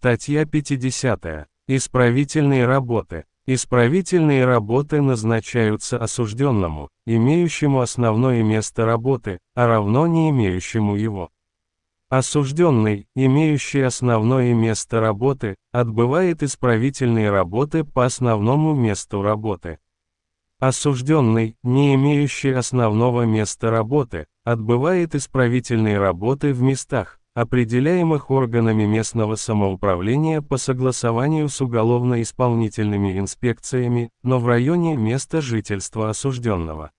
Статья 50. Исправительные работы. Исправительные работы назначаются осужденному, имеющему основное место работы, а равно не имеющему его. Осужденный, имеющий основное место работы, отбывает исправительные работы по основному месту работы. Осужденный, не имеющий основного места работы, отбывает исправительные работы в местах, определяемых органами местного самоуправления по согласованию с уголовно-исполнительными инспекциями, но в районе места жительства осужденного.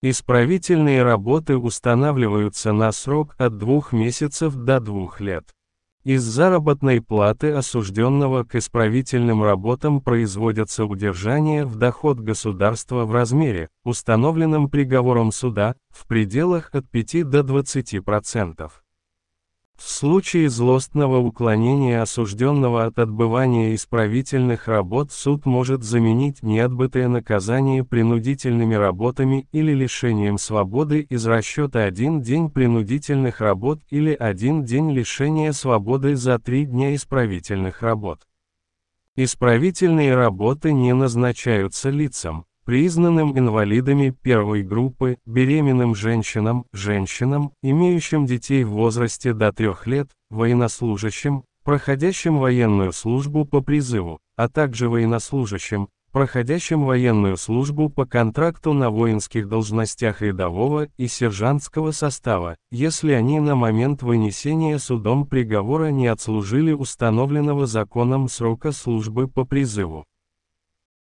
Исправительные работы устанавливаются на срок от двух месяцев до двух лет. Из заработной платы осужденного к исправительным работам производятся удержания в доход государства в размере, установленном приговором суда, в пределах от 5 до 20%. В случае злостного уклонения осужденного от отбывания исправительных работ суд может заменить неотбытое наказание принудительными работами или лишением свободы из расчета один день принудительных работ или один день лишения свободы за три дня исправительных работ. Исправительные работы не назначаются лицам, признанным инвалидами первой группы, беременным женщинам, женщинам, имеющим детей в возрасте до трех лет, военнослужащим, проходящим военную службу по призыву, а также военнослужащим, проходящим военную службу по контракту на воинских должностях рядового и сержантского состава, если они на момент вынесения судом приговора не отслужили установленного законом срока службы по призыву.